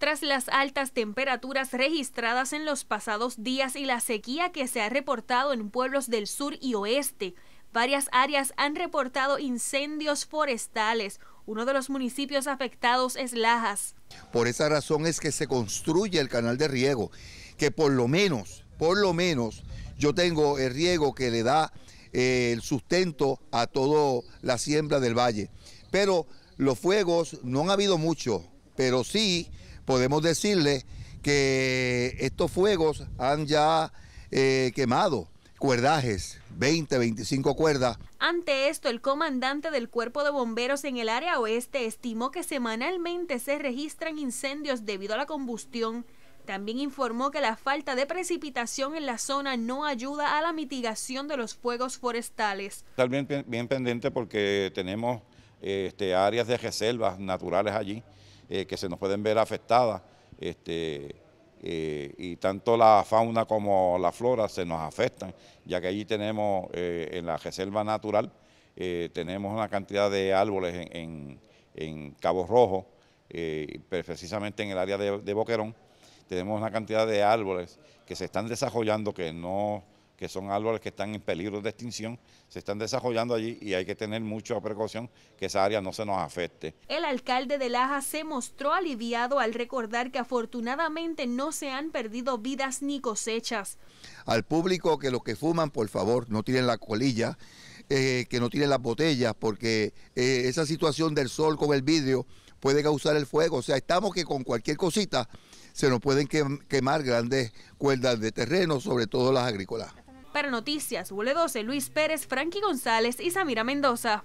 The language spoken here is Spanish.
Tras las altas temperaturas registradas en los pasados días y la sequía que se ha reportado en pueblos del sur y oeste, varias áreas han reportado incendios forestales. Uno de los municipios afectados es Lajas. Por esa razón es que se construye el canal de riego, que por lo menos, por lo menos, yo tengo el riego que le da eh, el sustento a toda la siembra del valle. Pero los fuegos no han habido mucho, pero sí podemos decirle que estos fuegos han ya eh, quemado cuerdajes, 20, 25 cuerdas. Ante esto, el comandante del cuerpo de bomberos en el área oeste estimó que semanalmente se registran incendios debido a la combustión. También informó que la falta de precipitación en la zona no ayuda a la mitigación de los fuegos forestales. También bien pendiente porque tenemos este, áreas de reservas naturales allí eh, que se nos pueden ver afectadas este, eh, y tanto la fauna como la flora se nos afectan, ya que allí tenemos eh, en la reserva natural, tenemos una cantidad de árboles en, Cabo Rojo, precisamente en el área de, de Boquerón, tenemos una cantidad de árboles que se están desarrollando que no que son árboles que están en peligro de extinción, se están desarrollando allí y hay que tener mucha precaución que esa área no se nos afecte. El alcalde de Laja se mostró aliviado al recordar que afortunadamente no se han perdido vidas ni cosechas. Al público que los que fuman, por favor, no tiren la colilla, eh, que no tiren las botellas, porque eh, esa situación del sol con el vidrio puede causar el fuego. O sea, estamos que con cualquier cosita se nos pueden quemar grandes cuerdas de terreno, sobre todo las agrícolas. Para Noticias, Ule 12, Luis Pérez, Frankie González y Samira Mendoza.